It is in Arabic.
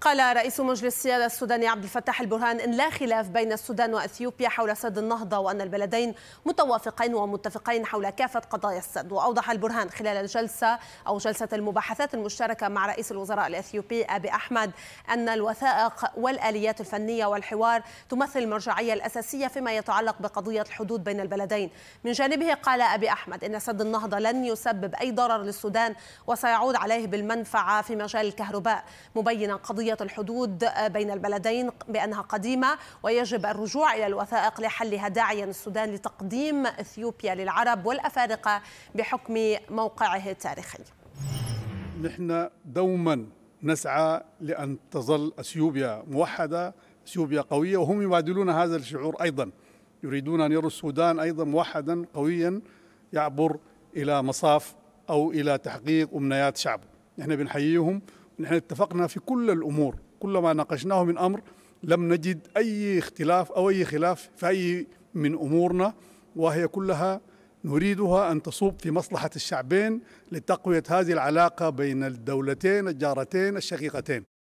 قال رئيس مجلس السيادة السوداني عبد الفتاح البرهان إن لا خلاف بين السودان وأثيوبيا حول سد النهضة وأن البلدين متوافقين ومتفقين حول كافة قضايا السد وأوضح البرهان خلال الجلسة أو جلسة المباحثات المشتركة مع رئيس الوزراء الأثيوبي أبي أحمد أن الوثائق والآليات الفنية والحوار تمثل المرجعية الأساسية فيما يتعلق بقضية الحدود بين البلدين من جانبه قال أبي أحمد إن سد النهضة لن يسبب أي ضرر للسودان وسيعود عليه بالمنفعة في مجال الكهرباء مبينا قضية قضية الحدود بين البلدين بأنها قديمة ويجب الرجوع إلى الوثائق لحلها داعيا السودان لتقديم إثيوبيا للعرب والأفارقة بحكم موقعه التاريخي نحن دوما نسعى لأن تظل أثيوبيا موحدة أثيوبيا قوية وهم يبادلون هذا الشعور أيضا يريدون أن يروا السودان أيضا موحدا قويا يعبر إلى مصاف أو إلى تحقيق أمنيات شعبه نحن بنحييهم نحن اتفقنا في كل الأمور كل ما ناقشناه من أمر لم نجد أي اختلاف أو أي خلاف في أي من أمورنا وهي كلها نريدها أن تصوب في مصلحة الشعبين لتقوية هذه العلاقة بين الدولتين الجارتين الشقيقتين